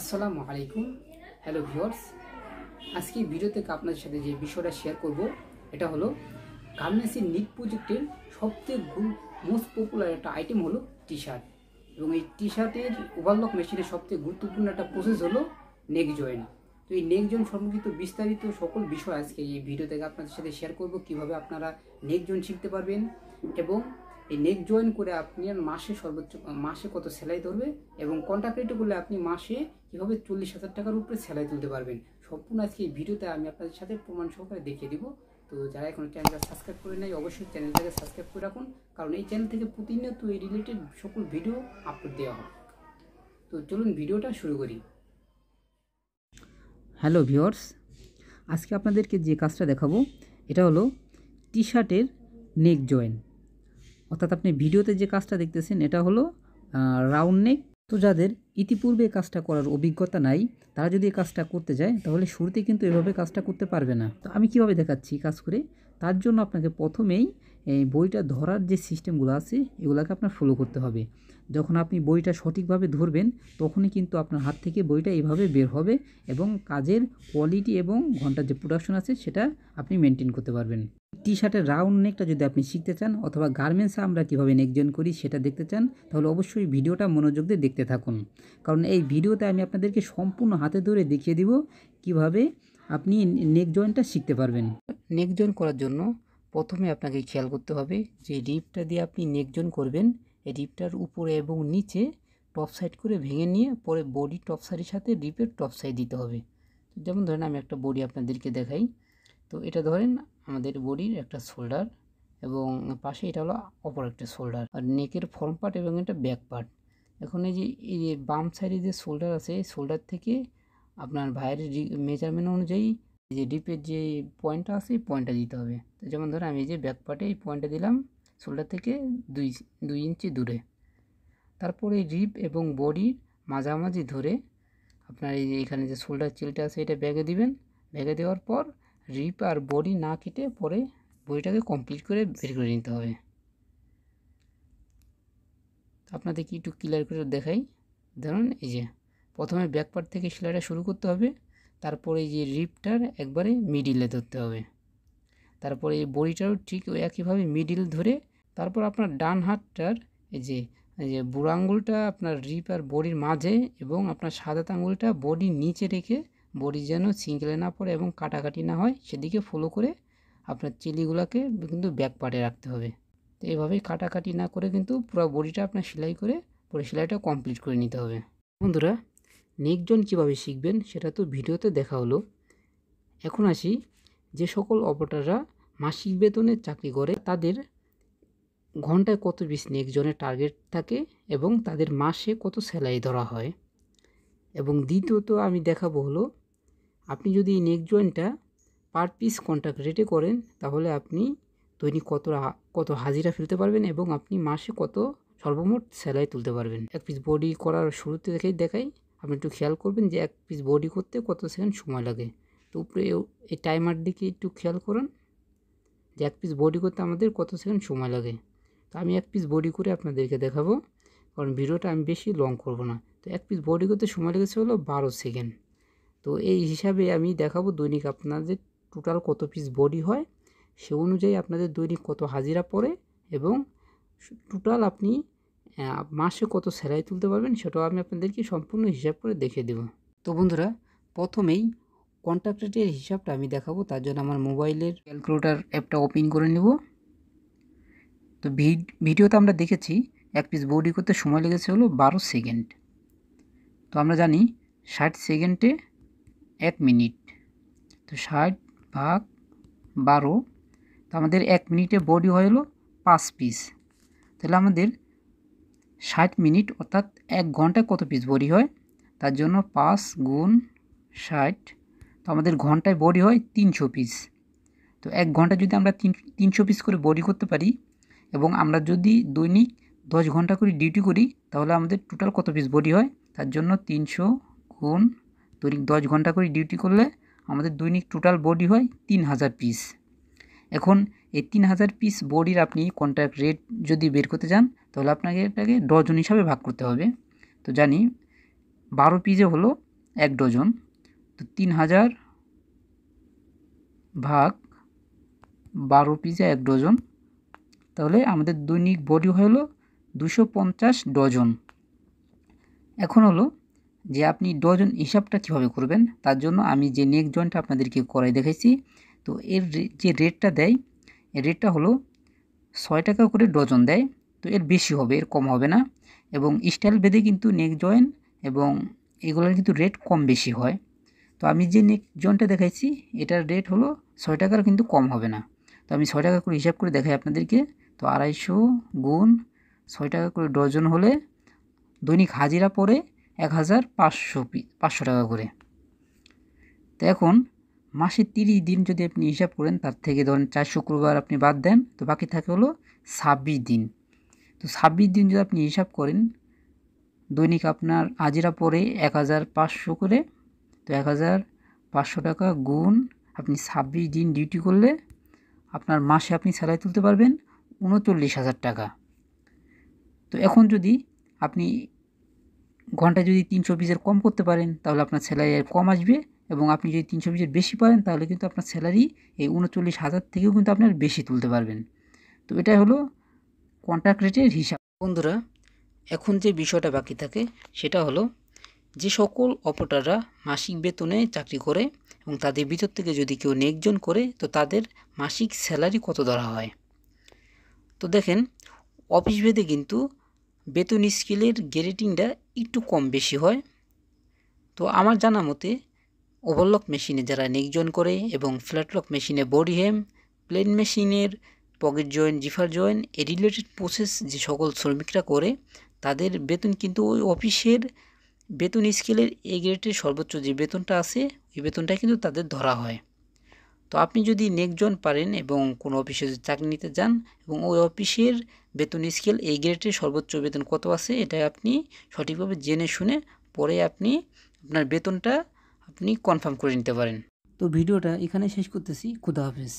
আসসালামু আলাইকুম hello viewers আজকে ভিডিওতে আপনাদের সাথে যে বিষয়টা শেয়ার করব এটা হলো গার্মেন্টসি নিট প্রজেক্টের সবচেয়ে মোস্ট পপুলার একটা আইটেম হলো টি শার্ট এবং এই টি শার্টের ওভারলক মেশিনের সবচেয়ে গুরুত্বপূর্ণ একটা প্রসেস হলো নেক জয়েন তো এই নেক জয়েন সম্পর্কিত বিস্তারিত সকল বিষয় আজকে এই ভিডিও থেকে আপনাদের সাথে শেয়ার করব কিভাবে আপনারা নেক জয়েন শিখতে পারবেন এবং এই নেক জয়েন করে আপনি মাসে সর্বোচ্চ মাসে কত সেলাই ধরবে এবং কন্ট্রাক্ট রেটে করলে আপনি মাসে কীভাবে চল্লিশ হাজার টাকার উপরে সেলাই তুলতে পারবেন সম্পূর্ণ আজকে এই ভিডিওতে আমি আপনাদের সাথে প্রমাণ সহকারে দেখিয়ে দিব তো যারা এখনো চ্যানেলটা সাবস্ক্রাইব করে নেয় অবশ্যই চ্যানেলটাকে সাবস্ক্রাইব করে রাখুন কারণ এই চ্যানেল থেকে প্রতিনিয়ত এই রিলেটেড সকল ভিডিও আপলোড দেওয়া হয় তো চলুন ভিডিওটা শুরু করি হ্যালো ভিওর্স আজকে আপনাদেরকে যে কাজটা দেখাবো এটা হলো টি শার্টের নেক জয়েন্ট অর্থাৎ আপনি ভিডিওতে যে কাজটা দেখতেছেন এটা হলো রাউন্ড নেক তো যাদের ইতিপূর্বে কাজটা করার অভিজ্ঞতা নাই তারা যদি এই কাজটা করতে যায় তাহলে শুরুতে কিন্তু এভাবে কাজটা করতে পারবে না তো আমি কিভাবে দেখাচ্ছি কাজ করে তার জন্য আপনাকে প্রথমেই বইটা ধরার যে সিস্টেমগুলো আছে এগুলোকে আপনার ফলো করতে হবে যখন আপনি বইটা সঠিকভাবে ধরবেন তখনই কিন্তু আপনার হাত থেকে বইটা এইভাবে বের হবে এবং কাজের কোয়ালিটি এবং ঘন্টার যে প্রোডাকশন আছে সেটা আপনি মেনটেন করতে পারবেন টি শার্টের রাউন্ড নেকটা যদি আপনি শিখতে চান অথবা গার্মেন্টসে আমরা কীভাবে নেকজন করি সেটা দেখতে চান তাহলে অবশ্যই ভিডিওটা মনোযোগ দিয়ে দেখতে থাকুন কারণ এই ভিডিওতে আমি আপনাদেরকে সম্পূর্ণ হাতে ধরে দেখিয়ে দিব কিভাবে আপনি নেক জয়েন্টটা শিখতে পারবেন নেক জয়েন করার জন্য প্রথমে আপনাকে খেয়াল করতে হবে যে রিপটা দিয়ে আপনি নেক জয়েন করবেন রিপটার উপরে এবং নিচে টপ সাইড করে ভেঙে নিয়ে পরে বডি টপ সাইডের সাথে রিপের টপ সাইড দিতে হবে যেমন ধরেন আমি একটা বডি আপনাদেরকে দেখাই তো এটা ধরেন আমাদের বডির একটা শোল্ডার এবং পাশে এটা হলো অপর একটা শোল্ডার আর নেকের ফর্ম পার্ট এবং এটা ব্যাক পার্ট এখন এই যে এই যে বাম সাইডে যে শোল্ডার আছে এই শোল্ডার থেকে আপনার ভাইয়ের মেজারমেন্ট অনুযায়ী যে ডিপের যে পয়েন্টটা আছে এই পয়েন্টটা দিতে হবে তো যেমন ধরেন আমি এই যে ব্যাক পার্টে এই পয়েন্টটা দিলাম শোল্ডার থেকে দুই দুই ইঞ্চি দূরে তারপরে রিপ এবং বডির মাঝামাঝি ধরে আপনার এই এখানে যে শোল্ডার চিলটা আছে এটা ব্যাগে দিবেন ব্যাগে দেওয়ার পর রিপ আর বডি না কেটে পরে বইটাকে কমপ্লিট করে বের করে নিতে হবে আপনাদের কি একটু ক্লিয়ার করে দেখাই ধরুন এই যে প্রথমে পার্ট থেকে সেলাইটা শুরু করতে হবে তারপরে এই যে রিপটার একবারে মিডিলে ধরতে হবে তারপরে এই বড়িটারও ঠিক একইভাবে মিডিল ধরে তারপর আপনার ডান হাতটার এই যে এই যে বুড়ো আঙুলটা আপনার রিপ আর বডির মাঝে এবং আপনার সাদাত আঙুলটা বডির নিচে রেখে বডি যেন ছিঁকলে না পড়ে এবং কাটাকাটি না হয় সেদিকে ফলো করে আপনার চিলিগুলোকে কিন্তু ব্যাক পার্টে রাখতে হবে তো এইভাবেই কাটাকাটি না করে কিন্তু পুরো বডিটা আপনার সেলাই করে পরে সেলাইটা কমপ্লিট করে নিতে হবে বন্ধুরা নেকজন কীভাবে শিখবেন সেটা তো ভিডিওতে দেখা হলো এখন আসি যে সকল অপারেটাররা মাসিক বেতনে চাকরি করে তাদের ঘন্টায় কত পিস নিয়ে একজনের টার্গেট থাকে এবং তাদের মাসে কত স্যালারি ধরা হয় এবং দ্বিতীয়ত আমি দেখাবো হলো আপনি যদি এই নেক জয়েন্টটা পার পিস কন্ট্রাক্ট রেটে করেন তাহলে আপনি দৈনিক কত কত হাজিরা ফেলতে পারবেন এবং আপনি মাসে কত সর্বমোট স্যালারি তুলতে পারবেন এক পিস বডি করার শুরুতে দেখেই দেখাই আপনি একটু খেয়াল করবেন যে এক পিস বডি করতে কত সেকেন্ড সময় লাগে তো উপরে এই টাইমার দিকে একটু খেয়াল করুন যে এক পিস বডি করতে আমাদের কত সেকেন্ড সময় লাগে তো আমি এক পিস বডি করে আপনাদেরকে দেখাবো কারণ ভিডিওটা আমি বেশি লং করব না তো এক পিস বডি করতে সময় লেগেছে হলো বারো সেকেন্ড তো এই হিসাবে আমি দেখাবো দৈনিক আপনাদের টোটাল কত পিস বডি হয় সে অনুযায়ী আপনাদের দৈনিক কত হাজিরা পড়ে এবং টোটাল আপনি মাসে কত স্যালাই তুলতে পারবেন সেটাও আমি আপনাদেরকে সম্পূর্ণ হিসাব করে দেখিয়ে দেব তো বন্ধুরা প্রথমেই কন্ট্রাক্ট রেটের হিসাবটা আমি দেখাবো তার জন্য আমার মোবাইলের ক্যালকুলেটার অ্যাপটা ওপেন করে নেব তো ভিডিওতে আমরা দেখেছি এক পিস বডি করতে সময় লেগেছে হলো বারো সেকেন্ড তো আমরা জানি ষাট সেকেন্ডে এক মিনিট তো ষাট ভাগ বারো তো আমাদের এক মিনিটে বডি হলো পাঁচ পিস তাহলে আমাদের ষাট মিনিট অর্থাৎ এক ঘন্টায় কত পিস বডি হয় তার জন্য পাঁচ গুণ ষাট তো আমাদের ঘন্টায় বডি হয় তিনশো পিস তো এক ঘন্টা যদি আমরা তিন তিনশো পিস করে বডি করতে পারি এবং আমরা যদি দৈনিক দশ ঘন্টা করে ডিউটি করি তাহলে আমাদের টোটাল কত পিস বডি হয় তার জন্য তিনশো গুণ দৈনিক দশ ঘন্টা করে ডিউটি করলে আমাদের দৈনিক টোটাল বডি হয় তিন হাজার পিস এখন এই তিন হাজার পিস বডির আপনি কন্ট্রাক্ট রেট যদি বের করতে চান তাহলে আপনাকে এটাকে ডজন হিসাবে ভাগ করতে হবে তো জানি বারো পিসে হলো এক ডজন তো তিন হাজার ভাগ বারো পিসে এক ডজন তাহলে আমাদের দৈনিক বডি হলো দুশো পঞ্চাশ ডজন এখন হলো যে আপনি ডজন হিসাবটা কিভাবে করবেন তার জন্য আমি যে নেক জয়েন্টটা আপনাদেরকে করাই দেখেছি তো এর যে রেটটা দেয় এর রেটটা হলো ছয় টাকা করে ডজন দেয় তো এর বেশি হবে এর কম হবে না এবং স্টাইল ভেদে কিন্তু নেক জয়েন এবং এগুলোর কিন্তু রেট কম বেশি হয় তো আমি যে নেক জয়েনটা দেখাইছি এটার রেট হলো ছয় টাকার কিন্তু কম হবে না তো আমি ছয় টাকা করে হিসাব করে দেখাই আপনাদেরকে তো আড়াইশো গুণ ছয় টাকা করে ডজন হলে দৈনিক হাজিরা পড়ে এক হাজার পাঁচশো পি পাঁচশো টাকা করে তো এখন মাসে তিরিশ দিন যদি আপনি হিসাব করেন তার থেকে ধরেন চার শুক্রবার আপনি বাদ দেন তো বাকি থাকে হলো ছাব্বিশ দিন তো ছাব্বিশ দিন যদি আপনি হিসাব করেন দৈনিক আপনার হাজিরা পড়ে এক হাজার পাঁচশো করে তো এক হাজার পাঁচশো টাকা গুণ আপনি ছাব্বিশ দিন ডিউটি করলে আপনার মাসে আপনি স্যালারি তুলতে পারবেন উনচল্লিশ হাজার টাকা তো এখন যদি আপনি ঘন্টায় যদি তিনশো পিসের কম করতে পারেন তাহলে আপনার স্যালারি আর কম আসবে এবং আপনি যদি তিনশো পিসের বেশি পারেন তাহলে কিন্তু আপনার স্যালারি এই উনচল্লিশ হাজার থেকেও কিন্তু আপনার বেশি তুলতে পারবেন তো এটাই হলো কন্ট্রাক্ট রেটের হিসাব বন্ধুরা এখন যে বিষয়টা বাকি থাকে সেটা হলো যে সকল অপারেটাররা মাসিক বেতনে চাকরি করে এবং তাদের ভিতর থেকে যদি কেউ নেকজন করে তো তাদের মাসিক স্যালারি কত ধরা হয় তো দেখেন অফিস ভেদে কিন্তু বেতন স্কেলের গ্রেটিংটা একটু কম বেশি হয় তো আমার জানা মতে ওভারলক মেশিনে যারা নেকজন করে এবং ফ্ল্যাটলক মেশিনে বডি হেম প্লেন মেশিনের পকেট জয়েন জিফার জয়েন এ রিলেটেড প্রসেস যে সকল শ্রমিকরা করে তাদের বেতন কিন্তু ওই অফিসের বেতন স্কেলের এ গ্রেডের সর্বোচ্চ যে বেতনটা আছে ওই বেতনটা কিন্তু তাদের ধরা হয় তো আপনি যদি নেকজন পারেন এবং কোনো অফিসে যদি চাকরি নিতে যান এবং ওই অফিসের বেতন স্কেল এই গ্রেডের সর্বোচ্চ বেতন কত আছে এটা আপনি সঠিকভাবে জেনে শুনে পরে আপনি আপনার বেতনটা আপনি কনফার্ম করে নিতে পারেন তো ভিডিওটা এখানে শেষ করতেছি খুদা হাফেজ